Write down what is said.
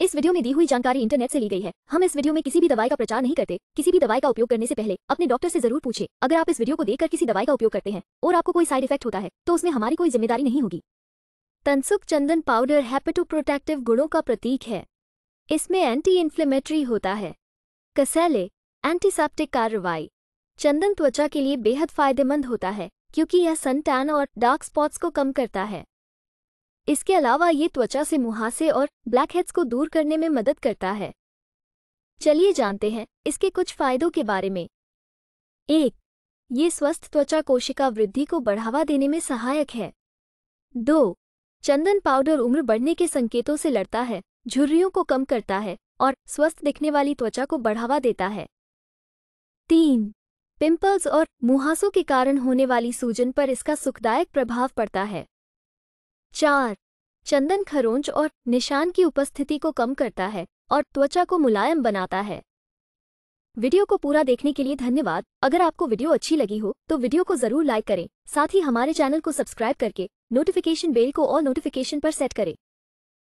इस वीडियो में दी हुई जानकारी इंटरनेट से ली गई है हम इस वीडियो में किसी भी दवाई का प्रचार नहीं करते किसी भी दवाई का उपयोग करने से पहले अपने डॉक्टर से जरूर पूछे अगर आप इस वीडियो को देखकर किसी दवाई का उपयोग करते हैं और आपको कोई साइड इफेक्ट होता है तो उसमें हमारी कोई जिम्मेदारी नहीं होगी तनसुक चंदन पाउडर हैपेटो प्रोटेक्टिव गुणों का प्रतीक है इसमें एंटी इन्फ्लेमेटरी होता है कसैले एंटीसेप्टिक कार्रवाई चंदन त्वचा के लिए बेहद फायदेमंद होता है क्योंकि यह सन टैन और डार्क स्पॉट्स को कम करता है इसके अलावा ये त्वचा से मुहासे और ब्लैकहेड्स को दूर करने में मदद करता है चलिए जानते हैं इसके कुछ फायदों के बारे में एक ये स्वस्थ त्वचा कोशिका वृद्धि को बढ़ावा देने में सहायक है दो चंदन पाउडर उम्र बढ़ने के संकेतों से लड़ता है झुर्रियों को कम करता है और स्वस्थ दिखने वाली त्वचा को बढ़ावा देता है तीन पिंपल्स और मुहासों के कारण होने वाली सूजन पर इसका सुखदायक प्रभाव पड़ता है चार चंदन खरोंच और निशान की उपस्थिति को कम करता है और त्वचा को मुलायम बनाता है वीडियो को पूरा देखने के लिए धन्यवाद अगर आपको वीडियो अच्छी लगी हो तो वीडियो को जरूर लाइक करें साथ ही हमारे चैनल को सब्सक्राइब करके नोटिफिकेशन बेल को और नोटिफिकेशन पर सेट करें